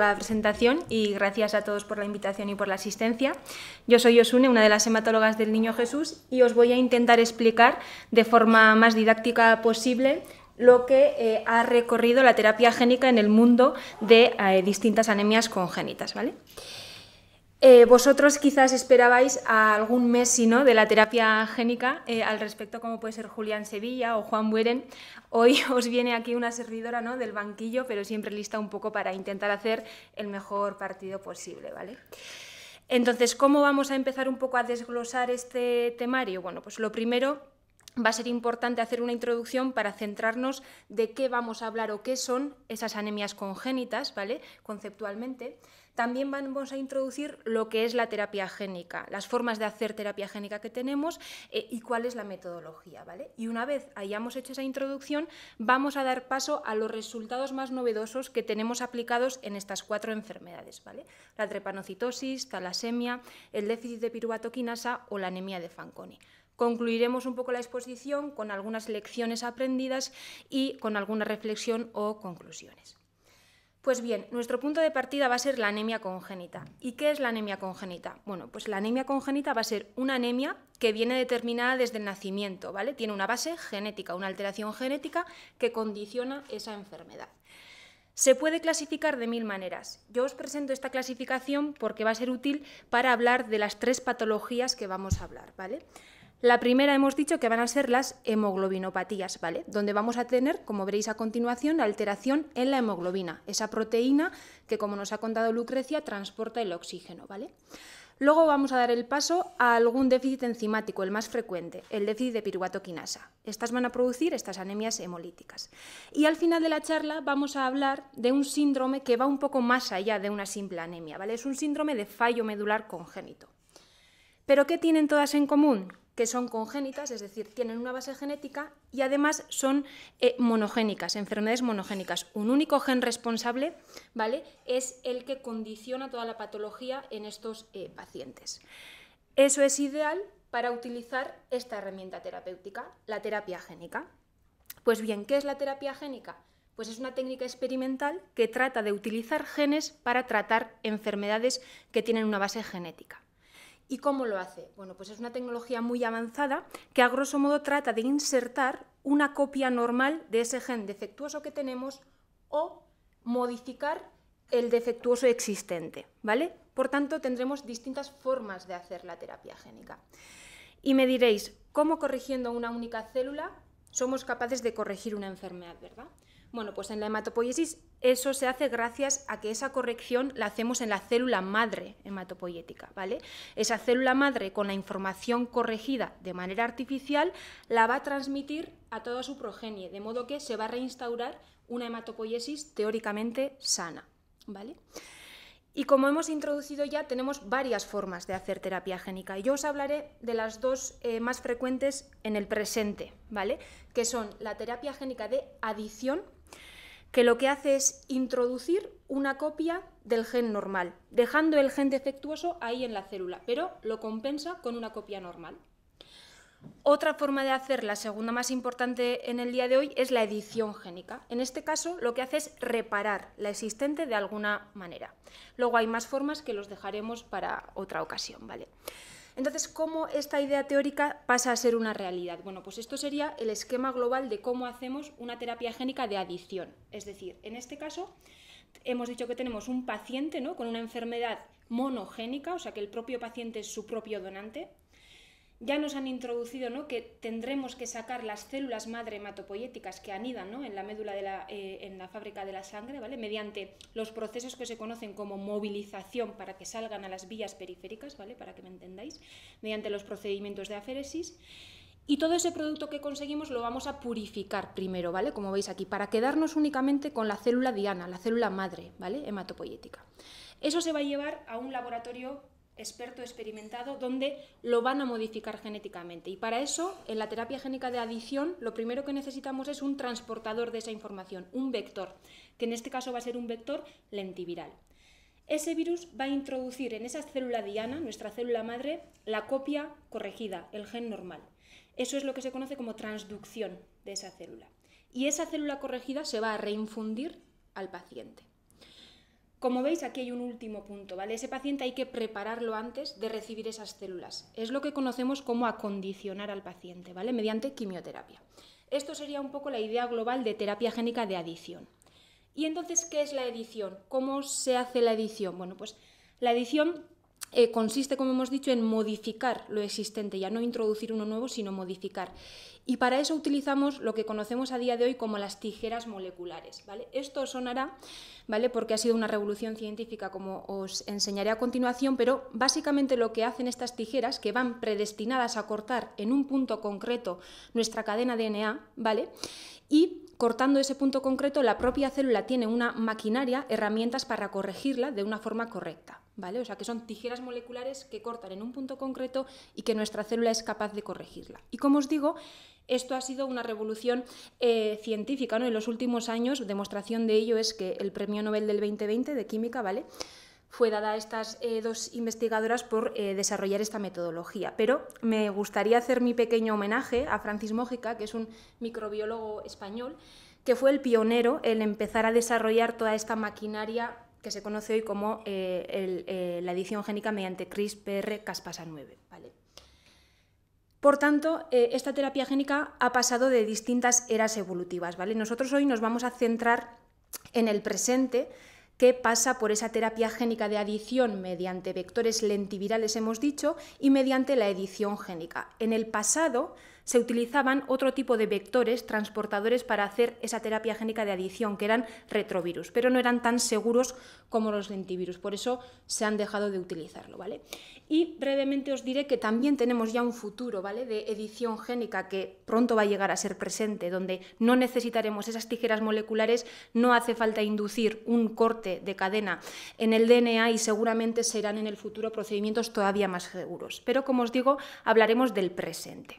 la presentación y gracias a todos por la invitación y por la asistencia. Yo soy Osune, una de las hematólogas del Niño Jesús, y os voy a intentar explicar de forma más didáctica posible lo que eh, ha recorrido la terapia génica en el mundo de eh, distintas anemias congénitas. ¿vale? Eh, vosotros quizás esperabais algún Messi ¿no? de la terapia génica eh, al respecto, como puede ser Julián Sevilla o Juan Bueren. Hoy os viene aquí una servidora ¿no? del banquillo, pero siempre lista un poco para intentar hacer el mejor partido posible. ¿vale? Entonces, ¿cómo vamos a empezar un poco a desglosar este temario? Bueno, pues lo primero va a ser importante hacer una introducción para centrarnos de qué vamos a hablar o qué son esas anemias congénitas, ¿vale? Conceptualmente. También vamos a introducir lo que es la terapia génica, las formas de hacer terapia génica que tenemos eh, y cuál es la metodología, ¿vale? Y una vez hayamos hecho esa introducción, vamos a dar paso a los resultados más novedosos que tenemos aplicados en estas cuatro enfermedades, ¿vale? La trepanocitosis, talasemia, el déficit de piruvatoquinasa o la anemia de Fanconi. Concluiremos un poco la exposición con algunas lecciones aprendidas y con alguna reflexión o conclusiones. Pues bien, nuestro punto de partida va a ser la anemia congénita. ¿Y qué es la anemia congénita? Bueno, pues la anemia congénita va a ser una anemia que viene determinada desde el nacimiento, ¿vale? Tiene una base genética, una alteración genética que condiciona esa enfermedad. Se puede clasificar de mil maneras. Yo os presento esta clasificación porque va a ser útil para hablar de las tres patologías que vamos a hablar, ¿vale? La primera hemos dicho que van a ser las hemoglobinopatías, ¿vale? Donde vamos a tener, como veréis a continuación, la alteración en la hemoglobina, esa proteína que, como nos ha contado Lucrecia, transporta el oxígeno, ¿vale? Luego vamos a dar el paso a algún déficit enzimático, el más frecuente, el déficit de piruvatoquinasa. Estas van a producir estas anemias hemolíticas. Y al final de la charla vamos a hablar de un síndrome que va un poco más allá de una simple anemia, ¿vale? Es un síndrome de fallo medular congénito. ¿Pero qué tienen todas en común? que son congénitas, es decir, tienen una base genética y además son eh, monogénicas, enfermedades monogénicas. Un único gen responsable ¿vale? es el que condiciona toda la patología en estos eh, pacientes. Eso es ideal para utilizar esta herramienta terapéutica, la terapia génica. Pues bien, ¿qué es la terapia génica? Pues es una técnica experimental que trata de utilizar genes para tratar enfermedades que tienen una base genética. ¿Y cómo lo hace? Bueno, pues es una tecnología muy avanzada que a grosso modo trata de insertar una copia normal de ese gen defectuoso que tenemos o modificar el defectuoso existente, ¿vale? Por tanto, tendremos distintas formas de hacer la terapia génica. Y me diréis, ¿cómo corrigiendo una única célula somos capaces de corregir una enfermedad, verdad? Bueno, pues en la hematopoiesis eso se hace gracias a que esa corrección la hacemos en la célula madre hematopoietica, ¿vale? Esa célula madre con la información corregida de manera artificial la va a transmitir a toda su progenie, de modo que se va a reinstaurar una hematopoiesis teóricamente sana, ¿vale? Y como hemos introducido ya, tenemos varias formas de hacer terapia génica. Yo os hablaré de las dos eh, más frecuentes en el presente, ¿vale? Que son la terapia génica de adición que lo que hace es introducir una copia del gen normal, dejando el gen defectuoso ahí en la célula, pero lo compensa con una copia normal. Otra forma de hacer, la segunda más importante en el día de hoy, es la edición génica. En este caso, lo que hace es reparar la existente de alguna manera. Luego hay más formas que los dejaremos para otra ocasión, ¿vale? Entonces, ¿cómo esta idea teórica pasa a ser una realidad? Bueno, pues esto sería el esquema global de cómo hacemos una terapia génica de adición. Es decir, en este caso hemos dicho que tenemos un paciente ¿no? con una enfermedad monogénica, o sea que el propio paciente es su propio donante, ya nos han introducido ¿no? que tendremos que sacar las células madre hematopoieticas que anidan ¿no? en la médula de la, eh, en la fábrica de la sangre, ¿vale? mediante los procesos que se conocen como movilización para que salgan a las vías periféricas, ¿vale? para que me entendáis, mediante los procedimientos de aféresis. Y todo ese producto que conseguimos lo vamos a purificar primero, ¿vale? Como veis aquí, para quedarnos únicamente con la célula diana, la célula madre, ¿vale? Eso se va a llevar a un laboratorio experto experimentado donde lo van a modificar genéticamente. Y para eso, en la terapia génica de adición, lo primero que necesitamos es un transportador de esa información, un vector, que en este caso va a ser un vector lentiviral. Ese virus va a introducir en esa célula diana, nuestra célula madre, la copia corregida, el gen normal. Eso es lo que se conoce como transducción de esa célula. Y esa célula corregida se va a reinfundir al paciente. Como veis, aquí hay un último punto, ¿vale? Ese paciente hay que prepararlo antes de recibir esas células. Es lo que conocemos como acondicionar al paciente, ¿vale? Mediante quimioterapia. Esto sería un poco la idea global de terapia génica de adición. ¿Y entonces qué es la edición? ¿Cómo se hace la edición? Bueno, pues la edición eh, consiste, como hemos dicho, en modificar lo existente, ya no introducir uno nuevo, sino modificar. Y para eso utilizamos lo que conocemos a día de hoy como las tijeras moleculares. Esto sonará, ¿vale? porque ha sido una revolución científica, como os enseñaré a continuación, pero básicamente lo que hacen estas tijeras, que van predestinadas a cortar en un punto concreto nuestra cadena DNA, ¿vale? y cortando ese punto concreto, la propia célula tiene una maquinaria, herramientas para corregirla de una forma correcta. O sea, que son tijeras moleculares que cortan en un punto concreto y que nuestra célula es capaz de corregirla. Y como os digo, esto ha sido una revolución eh, científica, ¿no? En los últimos años, demostración de ello es que el Premio Nobel del 2020 de Química, ¿vale? fue dada a estas eh, dos investigadoras por eh, desarrollar esta metodología. Pero me gustaría hacer mi pequeño homenaje a Francis Mójica, que es un microbiólogo español, que fue el pionero en empezar a desarrollar toda esta maquinaria que se conoce hoy como eh, eh, la edición génica mediante CRISPR-Caspasa-9. ¿vale? Por tanto, eh, esta terapia génica ha pasado de distintas eras evolutivas. ¿vale? Nosotros hoy nos vamos a centrar en el presente, que pasa por esa terapia génica de adición mediante vectores lentivirales, hemos dicho, y mediante la edición génica. En el pasado, se utilizaban otro tipo de vectores transportadores para hacer esa terapia génica de adición, que eran retrovirus, pero no eran tan seguros como los lentivirus, por eso se han dejado de utilizarlo, ¿vale? Y brevemente os diré que también tenemos ya un futuro, ¿vale?, de edición génica que pronto va a llegar a ser presente, donde no necesitaremos esas tijeras moleculares, no hace falta inducir un corte de cadena en el DNA y seguramente serán en el futuro procedimientos todavía más seguros. Pero como os digo, hablaremos del presente.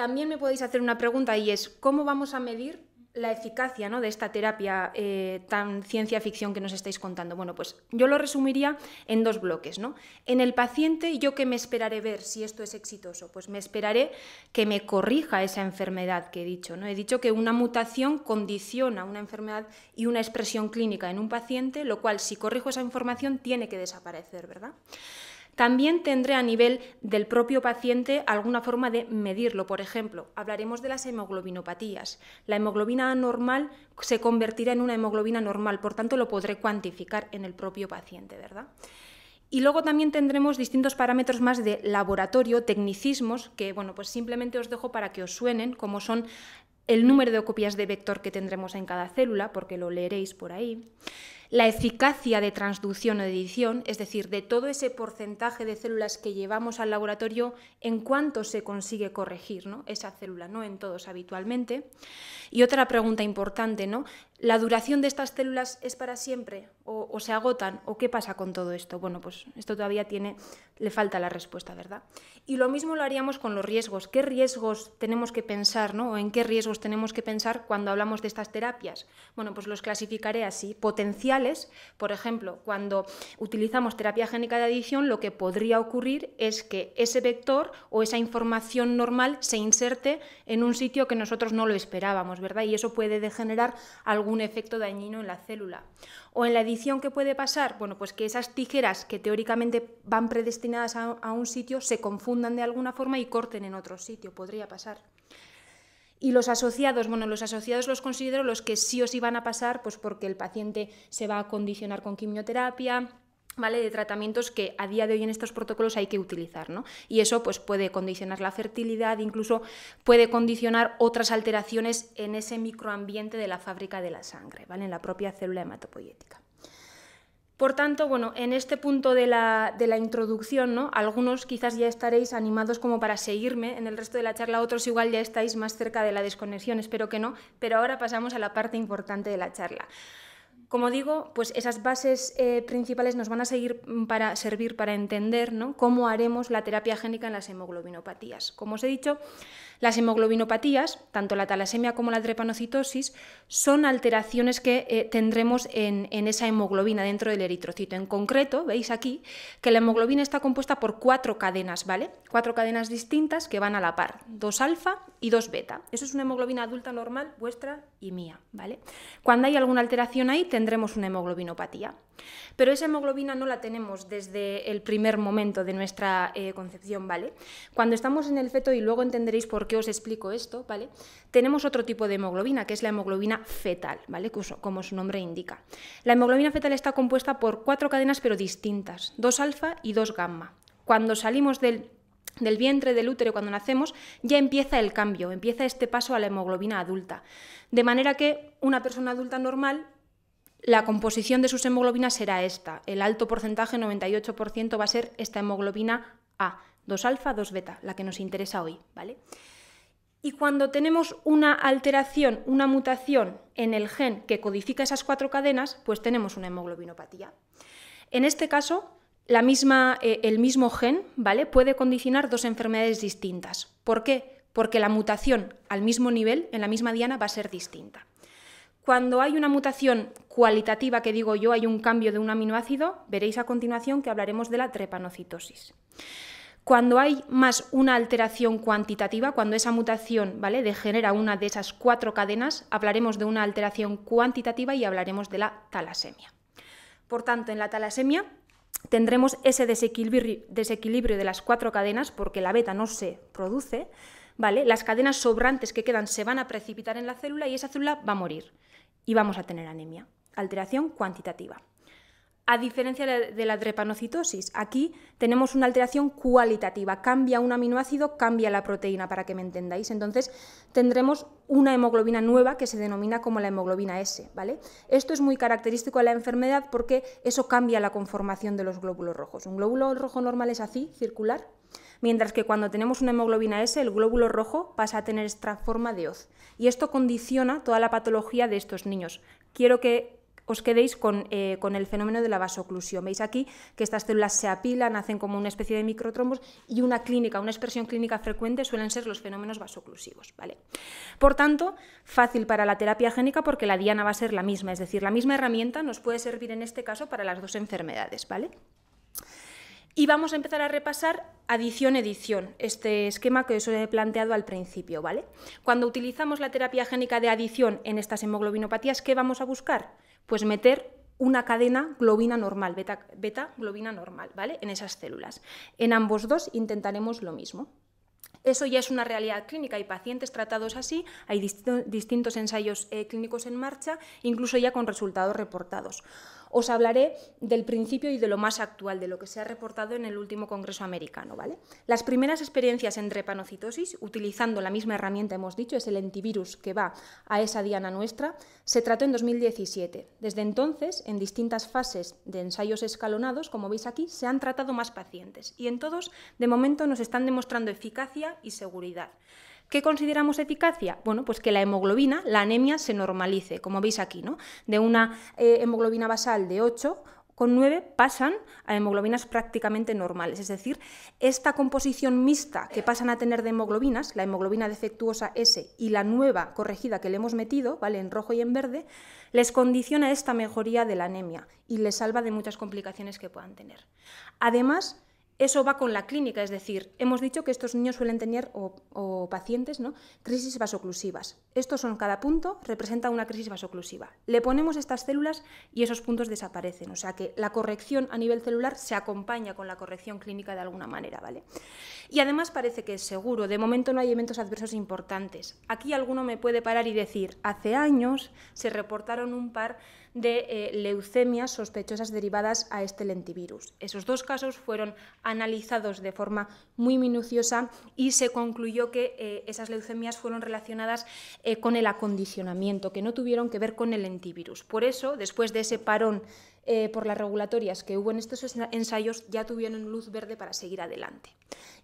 También me podéis hacer una pregunta y es, ¿cómo vamos a medir la eficacia ¿no? de esta terapia eh, tan ciencia ficción que nos estáis contando? Bueno, pues yo lo resumiría en dos bloques. ¿no? En el paciente, ¿yo qué me esperaré ver si esto es exitoso? Pues me esperaré que me corrija esa enfermedad que he dicho. ¿no? He dicho que una mutación condiciona una enfermedad y una expresión clínica en un paciente, lo cual si corrijo esa información tiene que desaparecer, ¿verdad? También tendré a nivel del propio paciente alguna forma de medirlo. Por ejemplo, hablaremos de las hemoglobinopatías. La hemoglobina anormal se convertirá en una hemoglobina normal, por tanto lo podré cuantificar en el propio paciente, ¿verdad? Y luego también tendremos distintos parámetros más de laboratorio, tecnicismos, que bueno, pues simplemente os dejo para que os suenen, como son el número de copias de vector que tendremos en cada célula, porque lo leeréis por ahí la eficacia de transducción o de edición, es decir, de todo ese porcentaje de células que llevamos al laboratorio, en cuánto se consigue corregir esa célula, no en todos habitualmente. Y otra pregunta importante, ¿no? ¿La duración de estas células es para siempre? ¿O, se agotan? ¿O qué pasa con todo esto? Bueno, pues esto todavía tiene, le falta la respuesta, ¿verdad? Y lo mismo lo haríamos con los riesgos. ¿Qué riesgos tenemos que pensar, ¿O en qué riesgos tenemos que pensar cuando hablamos de estas terapias? Bueno, pues los clasificaré así. Potencial por ejemplo, cuando utilizamos terapia génica de adición, lo que podría ocurrir es que ese vector o esa información normal se inserte en un sitio que nosotros no lo esperábamos, ¿verdad? Y eso puede degenerar algún efecto dañino en la célula. O en la adición, ¿qué puede pasar? Bueno, pues que esas tijeras que teóricamente van predestinadas a un sitio se confundan de alguna forma y corten en otro sitio, podría pasar. Y los asociados, bueno, los asociados los considero los que sí o sí van a pasar, pues porque el paciente se va a condicionar con quimioterapia, ¿vale? De tratamientos que a día de hoy en estos protocolos hay que utilizar, ¿no? Y eso pues, puede condicionar la fertilidad, incluso puede condicionar otras alteraciones en ese microambiente de la fábrica de la sangre, ¿vale? En la propia célula hematopoyética. Por tanto, bueno, en este punto de la, introducción, ¿no? algunos quizás ya estaréis animados como para seguirme en el resto de la charla, otros igual ya estáis más cerca de la desconexión, espero que no, pero ahora pasamos a la parte importante de la charla. Como digo, pues esas bases eh, principales nos van a seguir mm, para, servir para entender cómo haremos la terapia génica en las hemoglobinopatías. Como os he dicho, las hemoglobinopatías, tanto la talasemia como la trepanocitosis, son alteraciones que eh, tendremos en, esa hemoglobina dentro del eritrocito. En concreto, veis aquí que la hemoglobina está compuesta por cuatro cadenas, ¿vale? Cuatro cadenas distintas que van a la par, dos alfa y dos beta. Eso es una hemoglobina adulta normal, vuestra y mía, ¿vale? Cuando hay alguna alteración ahí, tendremos una hemoglobinopatía. Pero esa hemoglobina no la tenemos desde el primer momento de nuestra eh, concepción, ¿vale? Cuando estamos en el feto, y luego entenderéis por que os explico esto? ¿Vale? Tenemos otro tipo de hemoglobina, que es la hemoglobina fetal, ¿vale? Como su nombre indica. La hemoglobina fetal está compuesta por cuatro cadenas, pero distintas, dos alfa y dos gamma. Cuando salimos del del vientre, del útero, cuando nacemos, ya empieza el cambio, empieza este paso a la hemoglobina adulta. De manera que una persona adulta normal, la composición de sus hemoglobinas será esta. El alto porcentaje, 98%, va a ser esta hemoglobina A, 2 alfa, 2 beta, la que nos interesa hoy, ¿vale? Y cuando tenemos una alteración, una mutación en el gen que codifica esas cuatro cadenas, pues tenemos una hemoglobinopatía. En este caso, la misma, eh, el mismo gen ¿vale? puede condicionar dos enfermedades distintas. ¿Por qué? Porque la mutación al mismo nivel, en la misma diana, va a ser distinta. Cuando hay una mutación cualitativa, que digo yo, hay un cambio de un aminoácido, veréis a continuación que hablaremos de la trepanocitosis. Cuando hay más una alteración cuantitativa, cuando esa mutación ¿vale? degenera una de esas cuatro cadenas, hablaremos de una alteración cuantitativa y hablaremos de la talasemia. Por tanto, en la talasemia tendremos ese desequilibrio, de las cuatro cadenas porque la beta no se produce, ¿vale? Las cadenas sobrantes que quedan se van a precipitar en la célula y esa célula va a morir y vamos a tener anemia, alteración cuantitativa a diferencia de la drepanocitosis, aquí tenemos una alteración cualitativa, cambia un aminoácido, cambia la proteína, para que me entendáis. Entonces tendremos una hemoglobina nueva que se denomina como la hemoglobina S. ¿vale? Esto es muy característico de la enfermedad porque eso cambia la conformación de los glóbulos rojos. Un glóbulo rojo normal es así, circular, mientras que cuando tenemos una hemoglobina S, el glóbulo rojo pasa a tener esta forma de hoz. Y esto condiciona toda la patología de estos niños. Quiero que os quedéis eh, con, el fenómeno de la vasoclusión. Veis aquí que estas células se apilan, hacen como una especie de microtrombos y una clínica, una expresión clínica frecuente suelen ser los fenómenos vasoclusivos. ¿vale? Por tanto, fácil para la terapia génica porque la diana va a ser la misma, es decir, la misma herramienta nos puede servir en este caso para las dos enfermedades. ¿vale? Y vamos a empezar a repasar adición-edición, este esquema que os he planteado al principio, ¿vale? Cuando utilizamos la terapia génica de adición en estas hemoglobinopatías, ¿qué vamos a buscar? Pues meter una cadena globina normal, beta, beta globina normal, ¿vale? En esas células. En ambos dos intentaremos lo mismo. Eso ya es una realidad clínica y pacientes tratados así, hay distintos ensayos eh, clínicos en marcha, incluso ya con resultados reportados os hablaré del principio y de lo más actual, de lo que se ha reportado en el último Congreso americano. ¿vale? Las primeras experiencias en repanocitosis, utilizando la misma herramienta, hemos dicho, es el antivirus que va a esa diana nuestra, se trató en 2017. Desde entonces, en distintas fases de ensayos escalonados, como veis aquí, se han tratado más pacientes y en todos, de momento, nos están demostrando eficacia y seguridad. ¿Qué consideramos eficacia? Bueno, pues que la hemoglobina, la anemia, se normalice, como veis aquí, ¿no? De una eh, hemoglobina basal de 8 con 9 pasan a hemoglobinas prácticamente normales. Es decir, esta composición mixta que pasan a tener de hemoglobinas, la hemoglobina defectuosa S y la nueva corregida que le hemos metido, ¿vale? En rojo y en verde, les condiciona esta mejoría de la anemia y les salva de muchas complicaciones que puedan tener. Además, eso va con la clínica, es decir, hemos dicho que estos niños suelen tener, o, pacientes, ¿no? crisis vasoclusivas. Estos son cada punto, representa una crisis vasoclusiva. Le ponemos estas células y esos puntos desaparecen, o sea que la corrección a nivel celular se acompaña con la corrección clínica de alguna manera, ¿vale? Y además parece que es seguro, de momento no hay eventos adversos importantes. Aquí alguno me puede parar y decir, hace años se reportaron un par de eh, leucemias sospechosas derivadas a este lentivirus. Esos dos casos fueron analizados de forma muy minuciosa y se concluyó que eh, esas leucemias fueron relacionadas eh, con el acondicionamiento, que no tuvieron que ver con el lentivirus. Por eso, después de ese parón por las regulatorias que hubo en estos ensayos, ya tuvieron luz verde para seguir adelante.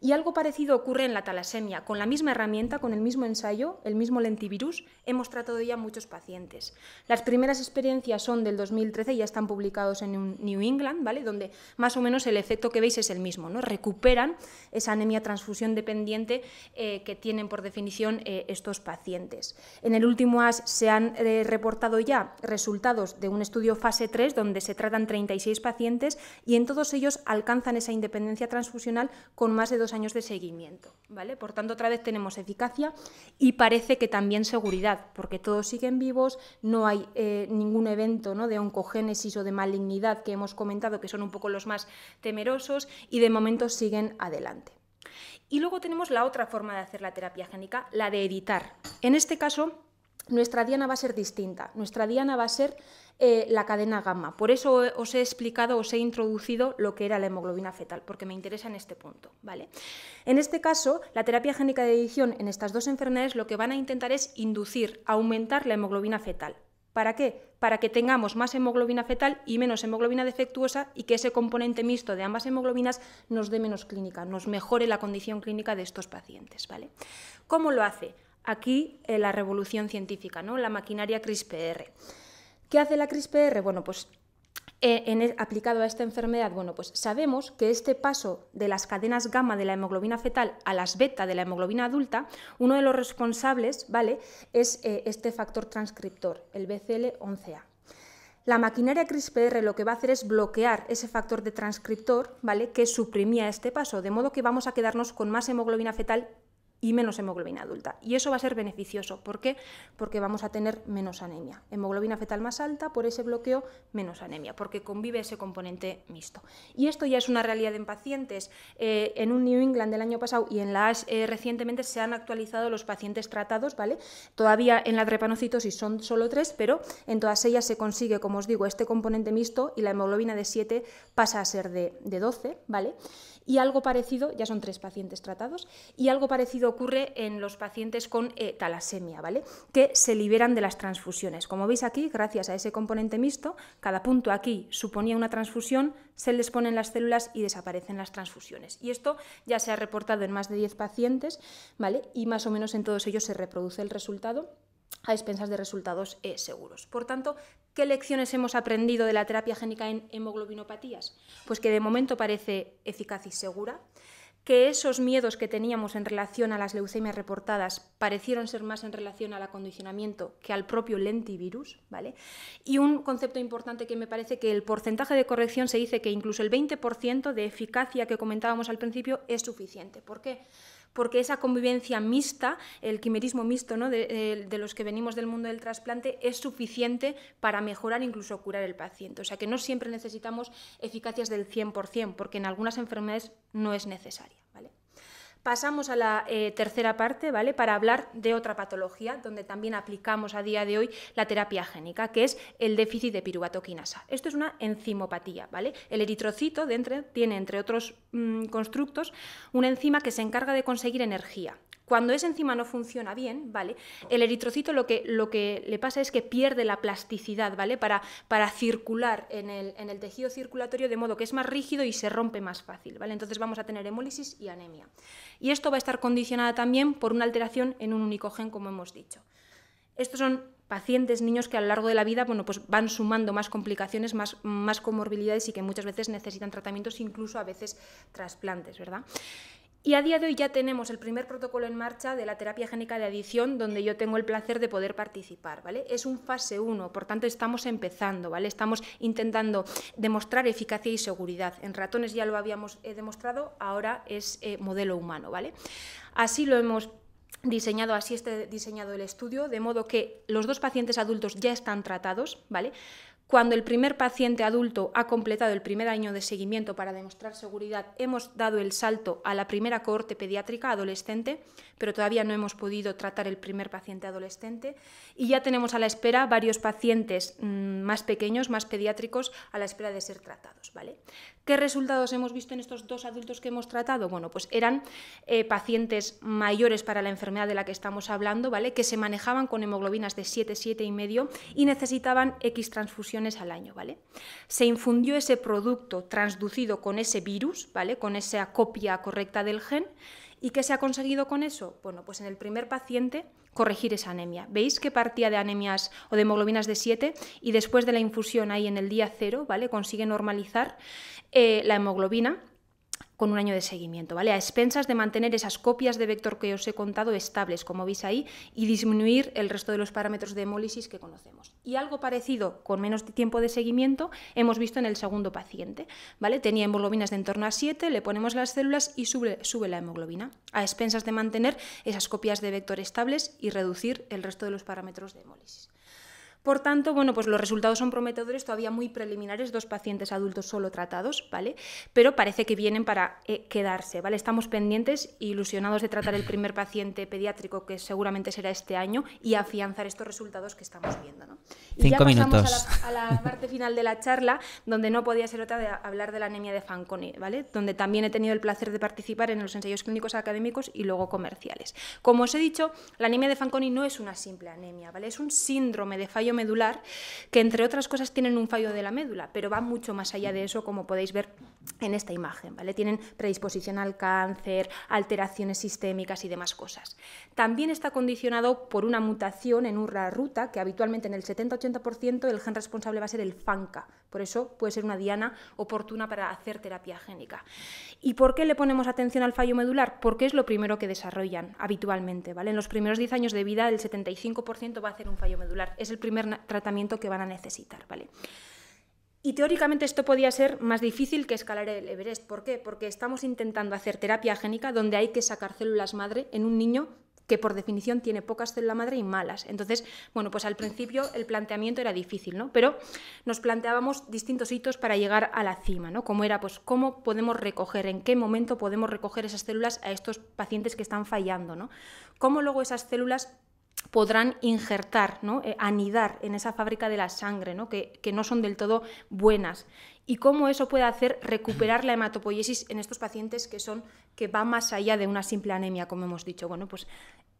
Y algo parecido ocurre en la talasemia. Con la misma herramienta, con el mismo ensayo, el mismo lentivirus, hemos tratado ya muchos pacientes. Las primeras experiencias son del 2013 y ya están publicados en New England, ¿vale? donde más o menos el efecto que veis es el mismo. ¿no? Recuperan esa anemia transfusión dependiente eh, que tienen por definición eh, estos pacientes. En el último AS se han eh, reportado ya resultados de un estudio fase 3 donde se tratan 36 pacientes y en todos ellos alcanzan esa independencia transfusional con más de dos años de seguimiento. ¿vale? Por tanto, otra vez tenemos eficacia y parece que también seguridad, porque todos siguen vivos, no hay eh, ningún evento de oncogénesis o de malignidad que hemos comentado, que son un poco los más temerosos, y de momento siguen adelante. Y luego tenemos la otra forma de hacer la terapia génica, la de editar. En este caso, nuestra diana va a ser distinta, nuestra diana va a ser eh, la cadena gamma. Por eso os he explicado, os he introducido lo que era la hemoglobina fetal, porque me interesa en este punto. ¿vale? En este caso, la terapia génica de edición en estas dos enfermedades lo que van a intentar es inducir, aumentar la hemoglobina fetal. ¿Para qué? Para que tengamos más hemoglobina fetal y menos hemoglobina defectuosa y que ese componente mixto de ambas hemoglobinas nos dé menos clínica, nos mejore la condición clínica de estos pacientes. ¿vale? ¿Cómo lo hace? aquí eh, la revolución científica, ¿no? la maquinaria CRISPR. ¿Qué hace la CRISPR? Bueno, pues eh, e, aplicado a esta enfermedad, bueno, pues sabemos que este paso de las cadenas gamma de la hemoglobina fetal a las beta de la hemoglobina adulta, uno de los responsables, ¿vale? Es eh, este factor transcriptor, el BCL11A. La maquinaria CRISPR lo que va a hacer es bloquear ese factor de transcriptor, ¿vale? Que suprimía este paso, de modo que vamos a quedarnos con más hemoglobina fetal y menos hemoglobina adulta. Y eso va a ser beneficioso. ¿Por qué? Porque vamos a tener menos anemia. Hemoglobina fetal más alta, por ese bloqueo, menos anemia, porque convive ese componente mixto. Y esto ya es una realidad en pacientes. Eh, en un New England del año pasado y en la e recientemente se han actualizado los pacientes tratados, ¿vale? Todavía en la trepanocitosis son solo tres, pero en todas ellas se consigue, como os digo, este componente mixto y la hemoglobina de 7 pasa a ser de, de 12, ¿vale? Y algo parecido, ya son tres pacientes tratados, y algo parecido ocurre en los pacientes con eh, talasemia, ¿vale? Que se liberan de las transfusiones. Como veis aquí, gracias a ese componente mixto, cada punto aquí suponía una transfusión, se les ponen las células y desaparecen las transfusiones. Y esto ya se ha reportado en más de 10 pacientes, ¿vale? Y más o menos en todos ellos se reproduce el resultado a expensas de resultados eh, seguros. Por tanto, ¿Qué lecciones hemos aprendido de la terapia génica en hemoglobinopatías? Pues que de momento parece eficaz y segura, que esos miedos que teníamos en relación a las leucemias reportadas parecieron ser más en relación al acondicionamiento que al propio lentivirus, ¿vale? Y un concepto importante que me parece que el porcentaje de corrección se dice que incluso el 20% de eficacia que comentábamos al principio es suficiente. ¿Por qué? porque esa convivencia mixta, el quimerismo mixto ¿no? de, los que venimos del mundo del trasplante, es suficiente para mejorar, incluso curar el paciente. O sea que no siempre necesitamos eficacias del 100%, porque en algunas enfermedades no es necesaria. ¿vale? Pasamos a la eh, tercera parte, ¿vale? Para hablar de otra patología, donde también aplicamos a día de hoy la terapia génica, que es el déficit de piruvatoquinasa. Esto es una enzimopatía, ¿vale? El eritrocito tiene, entre otros mm, constructos, una enzima que se encarga de conseguir energía. Cuando esa enzima no funciona bien, ¿vale? El eritrocito lo que, lo que le pasa es que pierde la plasticidad, ¿vale? Para, para circular en el, tejido circulatorio de modo que es más rígido y se rompe más fácil, ¿vale? Entonces vamos a tener hemólisis y anemia. Y esto va a estar condicionada también por una alteración en un único gen, como hemos dicho. Estos son pacientes, niños que a lo largo de la vida bueno, pues van sumando más complicaciones, más, más comorbilidades y que muchas veces necesitan tratamientos, incluso a veces trasplantes, ¿verdad? Y a día de hoy ya tenemos el primer protocolo en marcha de la terapia génica de adición, donde yo tengo el placer de poder participar, ¿vale? Es un fase 1, por tanto estamos empezando, ¿vale? Estamos intentando demostrar eficacia y seguridad. En ratones ya lo habíamos eh, demostrado, ahora es eh, modelo humano, ¿vale? Así lo hemos diseñado así está diseñado el estudio, de modo que los dos pacientes adultos ya están tratados, ¿vale? Cuando el primer paciente adulto ha completado el primer año de seguimiento para demostrar seguridad, hemos dado el salto a la primera cohorte pediátrica adolescente, pero todavía no hemos podido tratar el primer paciente adolescente. Y ya tenemos a la espera varios pacientes mm, más pequeños, más pediátricos, a la espera de ser tratados. ¿vale? ¿Qué resultados hemos visto en estos dos adultos que hemos tratado? Bueno, pues eran eh, pacientes mayores para la enfermedad de la que estamos hablando, ¿vale? que se manejaban con hemoglobinas de 7, 7,5 y necesitaban X transfusión al año, ¿vale? Se infundió ese producto transducido con ese virus, ¿vale? Con esa copia correcta del gen. ¿Y qué se ha conseguido con eso? Bueno, pues en el primer paciente corregir esa anemia. ¿Veis que partía de anemias o de hemoglobinas de 7 y después de la infusión ahí en el día 0, ¿vale? Consigue normalizar eh, la hemoglobina con un año de seguimiento, ¿vale? A expensas de mantener esas copias de vector que os he contado estables, como veis ahí, y disminuir el resto de los parámetros de hemólisis que conocemos. Y algo parecido, con menos tiempo de seguimiento, hemos visto en el segundo paciente, ¿vale? Tenía hemoglobinas de en torno a 7, le ponemos las células y sube, sube la hemoglobina, a expensas de mantener esas copias de vector estables y reducir el resto de los parámetros de hemólisis. Por tanto, bueno, pues los resultados son prometedores, todavía muy preliminares, dos pacientes adultos solo tratados, ¿vale? Pero parece que vienen para eh, quedarse, ¿vale? Estamos pendientes, ilusionados de tratar el primer paciente pediátrico, que seguramente será este año, y afianzar estos resultados que estamos viendo, ¿no? Y ya pasamos A, la, a la, parte final de la charla, donde no podía ser otra de hablar de la anemia de Fanconi, ¿vale? Donde también he tenido el placer de participar en los ensayos clínicos académicos y luego comerciales. Como os he dicho, la anemia de Fanconi no es una simple anemia, ¿vale? Es un síndrome de fallo medular, que entre otras cosas tienen un fallo de la médula, pero va mucho más allá de eso, como podéis ver en esta imagen. ¿vale? Tienen predisposición al cáncer, alteraciones sistémicas y demás cosas. También está condicionado por una mutación en una ruta que habitualmente en el 70-80% el gen responsable va a ser el FANCA, por eso puede ser una diana oportuna para hacer terapia génica. ¿Y por qué le ponemos atención al fallo medular? Porque es lo primero que desarrollan habitualmente. ¿vale? En los primeros 10 años de vida el 75% va a hacer un fallo medular. Es el primer tratamiento que van a necesitar. ¿vale? Y teóricamente esto podría ser más difícil que escalar el Everest. ¿Por qué? Porque estamos intentando hacer terapia génica donde hay que sacar células madre en un niño que por definición tiene pocas células madre y malas. Entonces, bueno, pues al principio el planteamiento era difícil, ¿no? Pero nos planteábamos distintos hitos para llegar a la cima, ¿no? Como era, pues, cómo podemos recoger, en qué momento podemos recoger esas células a estos pacientes que están fallando, ¿no? Cómo luego esas células podrán injertar, ¿no? Eh, anidar en esa fábrica de la sangre, ¿no? Que, que, no son del todo buenas y cómo eso puede hacer recuperar la hematopoiesis en estos pacientes que son que va más allá de una simple anemia, como hemos dicho. Bueno, pues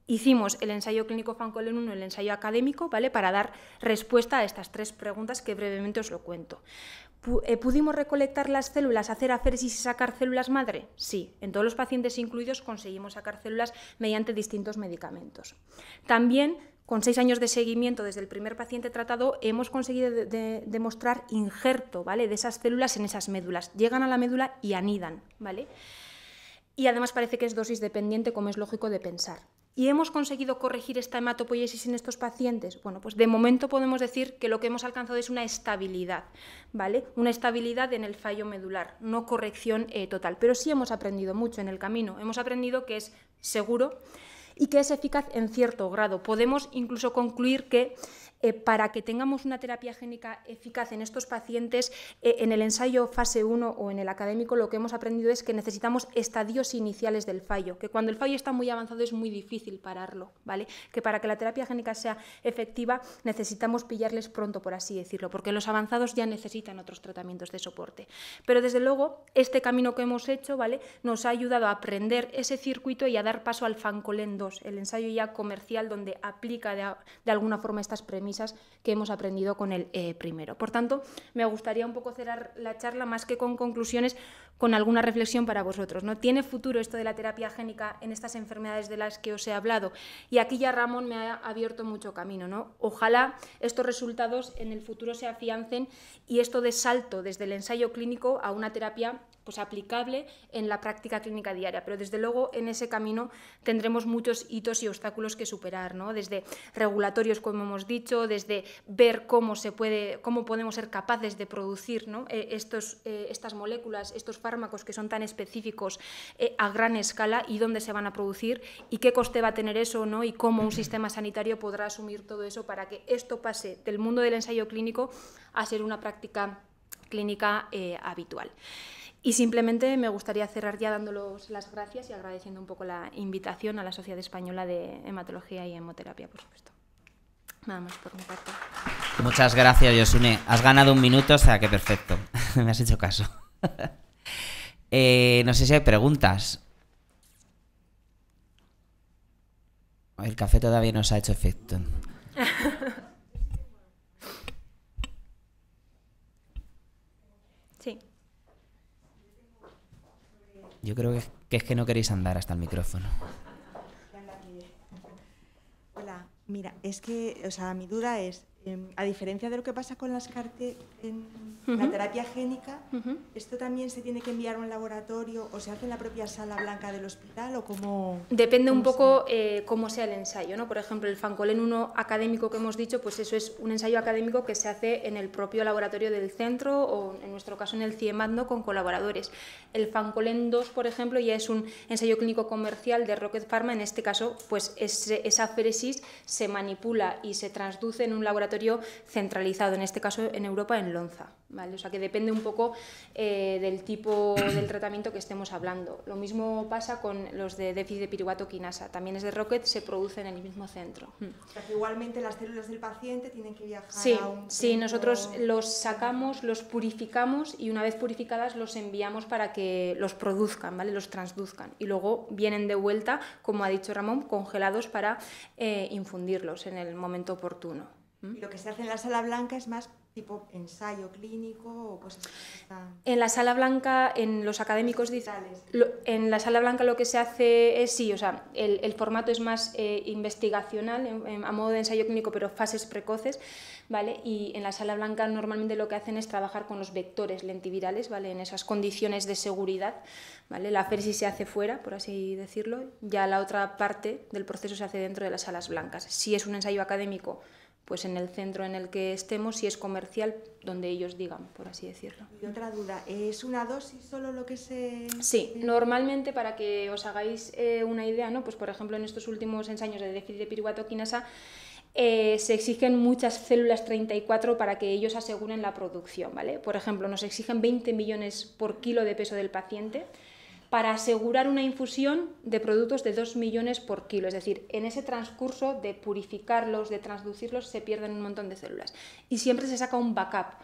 hicimos el ensayo clínico Fancolen 1 el ensayo académico, ¿vale? Para dar respuesta a estas tres preguntas que brevemente os lo cuento. Eh, ¿Pudimos recolectar las células, hacer aféresis y sacar células madre? Sí, en todos los pacientes incluidos conseguimos sacar células mediante distintos medicamentos. También con seis años de seguimiento desde el primer paciente tratado hemos conseguido demostrar injerto ¿vale? de esas células en esas médulas. Llegan a la médula y anidan. ¿vale? Y además parece que es dosis dependiente, como es lógico de pensar. ¿Y hemos conseguido corregir esta hematopoiesis en estos pacientes? Bueno, pues de momento podemos decir que lo que hemos alcanzado es una estabilidad, ¿vale? Una estabilidad en el fallo medular, no corrección eh, total. Pero sí hemos aprendido mucho en el camino. Hemos aprendido que es seguro y que es eficaz en cierto grado. Podemos incluso concluir que eh, para que tengamos una terapia génica eficaz en estos pacientes, eh, en el ensayo fase 1 o en el académico lo que hemos aprendido es que necesitamos estadios iniciales del fallo, que cuando el fallo está muy avanzado es muy difícil pararlo, ¿vale? Que para que la terapia génica sea efectiva necesitamos pillarles pronto, por así decirlo, porque los avanzados ya necesitan otros tratamientos de soporte. Pero desde luego, este camino que hemos hecho, ¿vale? Nos ha ayudado a aprender ese circuito y a dar paso al Fancolen 2, el ensayo ya comercial donde aplica de alguna forma estas premisas que hemos aprendido con el eh, primero. Por tanto, me gustaría un poco cerrar la charla más que con conclusiones, con alguna reflexión para vosotros. ¿no? ¿Tiene futuro esto de la terapia génica en estas enfermedades de las que os he hablado? Y aquí ya Ramón me ha abierto mucho camino. ¿no? Ojalá estos resultados en el futuro se afiancen y esto de salto desde el ensayo clínico a una terapia pues, aplicable en la práctica clínica diaria. Pero desde luego en ese camino tendremos muchos hitos y obstáculos que superar, ¿no? desde regulatorios, como hemos dicho, desde ver cómo, se puede, cómo podemos ser capaces de producir eh, estos, eh, estas moléculas, estos fármacos que son tan específicos eh, a gran escala y dónde se van a producir y qué coste va a tener eso ¿no? y cómo un sistema sanitario podrá asumir todo eso para que esto pase del mundo del ensayo clínico a ser una práctica clínica eh, habitual. Y simplemente me gustaría cerrar ya dándolos las gracias y agradeciendo un poco la invitación a la Sociedad Española de Hematología y Hemoterapia, por supuesto. Nada más por mi parte. Muchas gracias, Yosune. Has ganado un minuto, o sea que perfecto. me has hecho caso. Eh, no sé si hay preguntas. El café todavía no se ha hecho efecto. Sí. Yo creo que, que es que no queréis andar hasta el micrófono. Hola, mira, es que, o sea, mi duda es, Em, a diferencia de lo que pasa con las cartas, en la terapia génica, ¿esto también se tiene que enviar a un laboratorio o se hace en la propia sala blanca del hospital o Depende un poco eh, cómo sea el ensayo, ¿no? Por ejemplo, el Fancolen 1 académico que hemos dicho, pues eso es un ensayo académico que se hace en el propio laboratorio del centro o en nuestro caso en el CIEMAT, Con colaboradores. El Fancolen 2, por ejemplo, ya es un ensayo clínico comercial de Rocket Pharma, en este caso, pues esa féresis se manipula y se transduce en un laboratorio centralizado, en este caso en Europa, en Lonza. ¿vale? O sea que depende un poco eh, del tipo del tratamiento que estemos hablando. Lo mismo pasa con los de déficit de piruvato quinasa, también es de Rocket, se produce en el mismo centro. Hmm. O sea que igualmente las células del paciente tienen que viajar a un. Sí, nosotros los sacamos, los purificamos y una vez purificadas los enviamos para que los produzcan, ¿vale? los transduzcan. Y luego vienen de vuelta, como ha dicho Ramón, congelados para eh, infundirlos en el momento oportuno. Y lo que se hace en la sala blanca es más tipo ensayo clínico o cosas En la sala blanca, en los académicos digitales En la sala blanca lo que se hace es, sí, o sea, el, el formato es más eh, investigacional, a modo de ensayo clínico, pero fases precoces, ¿vale? Y en la sala blanca normalmente lo que hacen es trabajar con los vectores lentivirales, ¿vale? En esas condiciones de seguridad, ¿vale? La fersis se hace fuera, por así decirlo, ya la otra parte del proceso se hace dentro de las salas blancas. Si es un ensayo académico, pues en el centro en el que estemos, si es comercial, donde ellos digan, por así decirlo. Y otra duda, ¿es una dosis solo lo que se...? Sí, normalmente para que os hagáis eh, una idea, ¿no? Pues por ejemplo en estos últimos ensayos de déficit de piruatoquinasa eh, se exigen muchas células 34 para que ellos aseguren la producción, ¿vale? Por ejemplo, nos exigen 20 millones por kilo de peso del paciente, para asegurar una infusión de productos de 2 millones por kilo. Es decir, en ese transcurso de purificarlos, de transducirlos, se pierden un montón de células. Y siempre se saca un backup.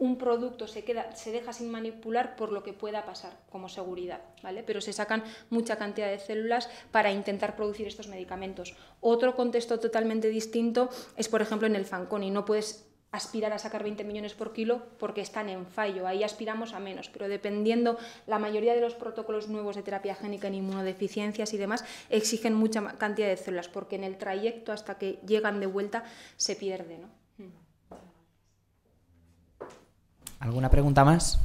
Un producto se, queda, se deja sin manipular por lo que pueda pasar, como seguridad, ¿vale? Pero se sacan mucha cantidad de células para intentar producir estos medicamentos. Otro contexto totalmente distinto es, por ejemplo, en el Fanconi. No puedes aspirar a sacar 20 millones por kilo porque están en fallo, ahí aspiramos a menos, pero dependiendo, la mayoría de los protocolos nuevos de terapia génica en inmunodeficiencias y demás exigen mucha cantidad de células porque en el trayecto hasta que llegan de vuelta se pierde. ¿no? ¿Alguna pregunta más?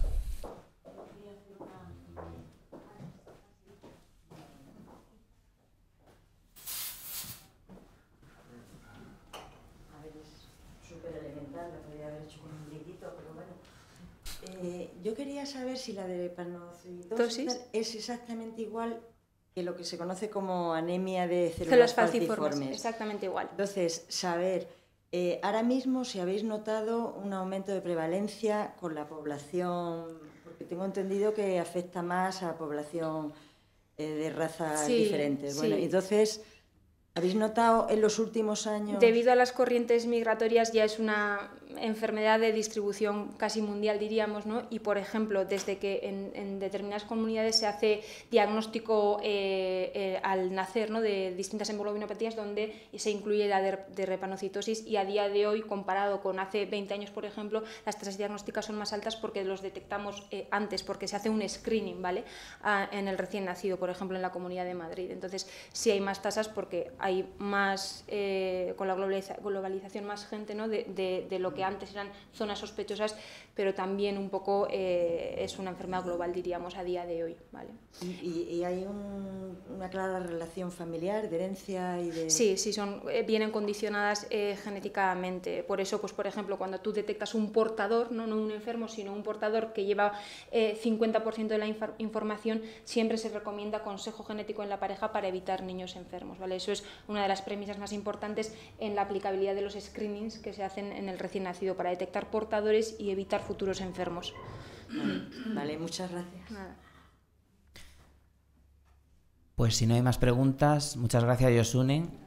Eh, yo quería saber si la de panocitosis es exactamente igual que lo que se conoce como anemia de células, falciformes, Exactamente igual. Entonces, saber eh, ahora mismo si habéis notado un aumento de prevalencia con la población, porque tengo entendido que afecta más a población eh, de razas diferentes. Bueno, entonces. ¿Habéis notado en los últimos años? Debido a las corrientes migratorias ya es una enfermedad de distribución casi mundial, diríamos, ¿no? y por ejemplo, desde que en, determinadas comunidades se hace diagnóstico eh, eh, al nacer ¿no? de distintas hemoglobinopatías donde se incluye la de, repanocitosis y a día de hoy, comparado con hace 20 años, por ejemplo, las tasas diagnósticas son más altas porque los detectamos eh, antes, porque se hace un screening ¿vale? en el recién nacido, por ejemplo, en la Comunidad de Madrid. Entonces, si hay más tasas porque hay más, con la globalización, más gente ¿no? de lo que antes eran zonas sospechosas, pero también un poco eh, es una enfermedad global, diríamos, a día de hoy. ¿vale? ¿Y, hay una clara relación familiar, de herencia y de...? Sí, sí, son, eh, vienen condicionadas eh, genéticamente. Por eso, pues, por ejemplo, cuando tú detectas un portador, no, no un enfermo, sino un portador que lleva 50% de la información, siempre se recomienda consejo genético en la pareja para evitar niños enfermos. ¿vale? Eso es una de las premisas más importantes en la aplicabilidad de los screenings que se hacen en el recién nacido para detectar portadores y evitar futuros enfermos. Vale, muchas gracias. Pues si no hay más preguntas, muchas gracias, unen.